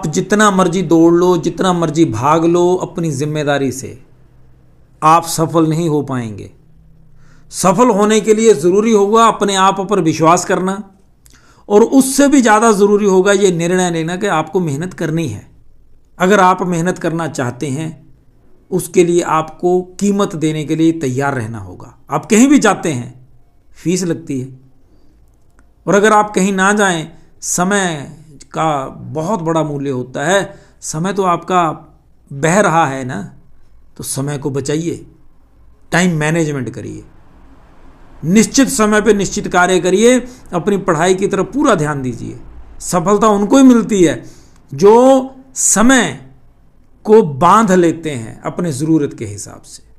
आप जितना मर्जी दौड़ लो जितना मर्जी भाग लो अपनी जिम्मेदारी से आप सफल नहीं हो पाएंगे सफल होने के लिए ज़रूरी होगा अपने आप पर विश्वास करना और उससे भी ज़्यादा ज़रूरी होगा ये निर्णय लेना कि आपको मेहनत करनी है अगर आप मेहनत करना चाहते हैं उसके लिए आपको कीमत देने के लिए तैयार रहना होगा आप कहीं भी जाते हैं फीस लगती है और अगर आप कहीं ना जाएं समय का बहुत बड़ा मूल्य होता है समय तो आपका बह रहा है ना तो समय को बचाइए टाइम मैनेजमेंट करिए निश्चित समय पे निश्चित कार्य करिए अपनी पढ़ाई की तरफ पूरा ध्यान दीजिए सफलता उनको ही मिलती है जो समय को बांध लेते हैं अपने ज़रूरत के हिसाब से